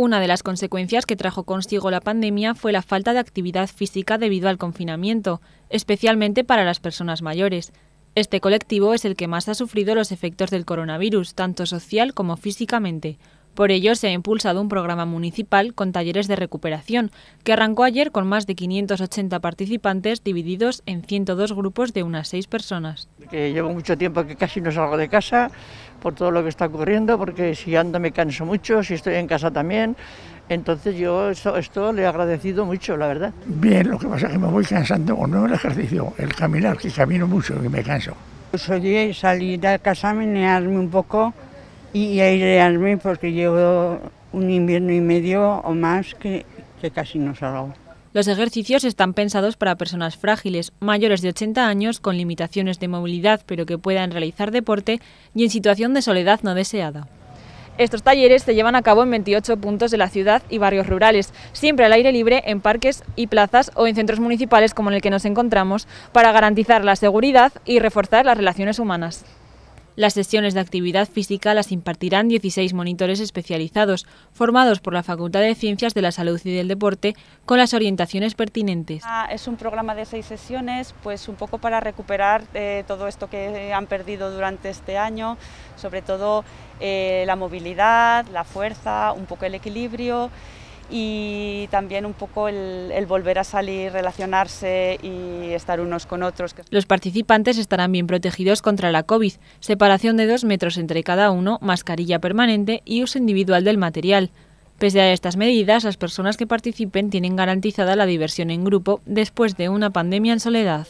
Una de las consecuencias que trajo consigo la pandemia fue la falta de actividad física debido al confinamiento, especialmente para las personas mayores. Este colectivo es el que más ha sufrido los efectos del coronavirus, tanto social como físicamente. Por ello, se ha impulsado un programa municipal con talleres de recuperación, que arrancó ayer con más de 580 participantes divididos en 102 grupos de unas 6 personas. Que llevo mucho tiempo que casi no salgo de casa por todo lo que está ocurriendo, porque si ando me canso mucho, si estoy en casa también. Entonces yo esto, le he agradecido mucho, la verdad. Bien, lo que pasa es que me voy cansando, o no el ejercicio, el caminar, que camino mucho, que me canso. oye salir de casa, menearme un poco, y airearme porque llevo un invierno y medio o más que, que casi no salgo. Los ejercicios están pensados para personas frágiles, mayores de 80 años, con limitaciones de movilidad, pero que puedan realizar deporte y en situación de soledad no deseada. Estos talleres se llevan a cabo en 28 puntos de la ciudad y barrios rurales, siempre al aire libre, en parques y plazas o en centros municipales como en el que nos encontramos, para garantizar la seguridad y reforzar las relaciones humanas. Las sesiones de actividad física las impartirán 16 monitores especializados, formados por la Facultad de Ciencias de la Salud y del Deporte, con las orientaciones pertinentes. Ah, es un programa de seis sesiones, pues un poco para recuperar eh, todo esto que han perdido durante este año, sobre todo eh, la movilidad, la fuerza, un poco el equilibrio y también un poco el, volver a salir, relacionarse y estar unos con otros. Los participantes estarán bien protegidos contra la COVID, separación de dos metros entre cada uno, mascarilla permanente y uso individual del material. Pese a estas medidas, las personas que participen tienen garantizada la diversión en grupo después de una pandemia en soledad.